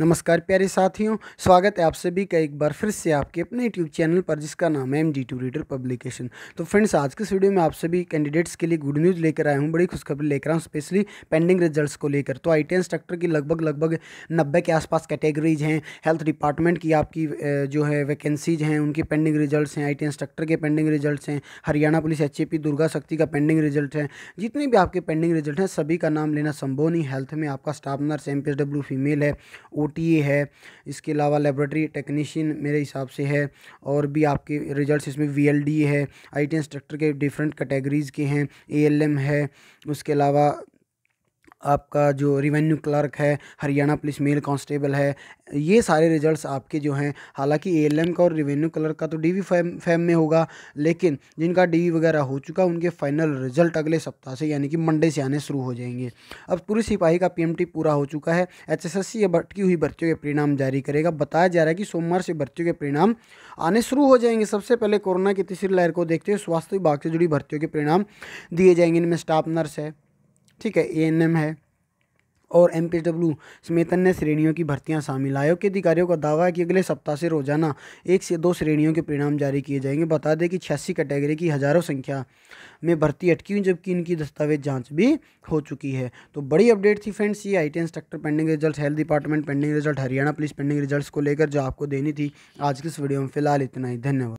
नमस्कार प्यारे साथियों स्वागत है आप सभी का एक बार फिर से आपके अपने यूट्यूब चैनल पर जिसका नाम है M G two reader publication तो फ्रेंड्स आज के वीडियो में आप सभी कैंडिडेट्स के लिए गुड न्यूज़ लेकर आया हूँ बड़ी खुशखबरी लेकर आया हूँ स्पेशली पेंडिंग रिजल्ट्स को लेकर तो आई टी इंस्ट्रक्टर की लगभग लगभग नब्बे के आसपास कैटेगरीज हैं हेल्थ डिपार्टमेंट की आपकी जो है वैकेंसीज हैं उनकी पेंडिंग रिजल्ट हैं आई टी इंस्ट्रक्टर के पेंडिंग रिजल्ट हैं Haryana police H A P Durga Shakti का पेंडिंग रिजल्ट है जितने भी आपके पेंडिंग रिजल्ट हैं सभी का नाम लेना संभव नहीं हेल्थ में आपका staff nurse M P S W female है ओटीए है इसके अलावा लेबोरेटरी टेक्नीशियन मेरे हिसाब से है और भी आपके रिजल्ट्स इसमें वीएलडी है आई टी इंस्ट्रक्टर के डिफरेंट कैटेगरीज़ के हैं एएलएम है उसके अलावा आपका जो रिवेन्यू क्लर्क है हरियाणा पुलिस मेल कांस्टेबल है ये सारे रिजल्ट्स आपके जो हैं हालांकि ए का और रिवेन्यू क्लर्क का तो डी वी फैम फैम में होगा लेकिन जिनका डी वगैरह हो चुका उनके फाइनल रिजल्ट अगले सप्ताह से यानी कि मंडे से आने शुरू हो जाएंगे अब पूरी सिपाही का पी पूरा हो चुका है एच एस भटकी हुई भर्तियों के परिणाम जारी करेगा बताया जा रहा है कि सोमवार से भर्तियों के परिणाम आने शुरू हो जाएंगे सबसे पहले कोरोना की तीसरी लहर को देखते हुए स्वास्थ्य विभाग से जुड़ी भर्तियों के परिणाम दिए जाएंगे इनमें स्टाफ नर्स है ठीक है ए एन एम है और एम पी डब्ल्यू समेत अन्य श्रेणियों की भर्तियां शामिल आयोग के अधिकारियों का दावा है कि अगले सप्ताह से रोजाना एक से दो श्रेणियों के परिणाम जारी किए जाएंगे बता दें कि छियासी कैटेगरी की हज़ारों संख्या में भर्ती अटकी हुई जबकि इनकी दस्तावेज जांच भी हो चुकी है तो बड़ी अपडेट थी फ्रेंड्स ये I T instructor pending result health department pending result Haryana police pending result को लेकर जो आपको देनी थी आज की इस वीडियो में फिलहाल इतना ही धन्यवाद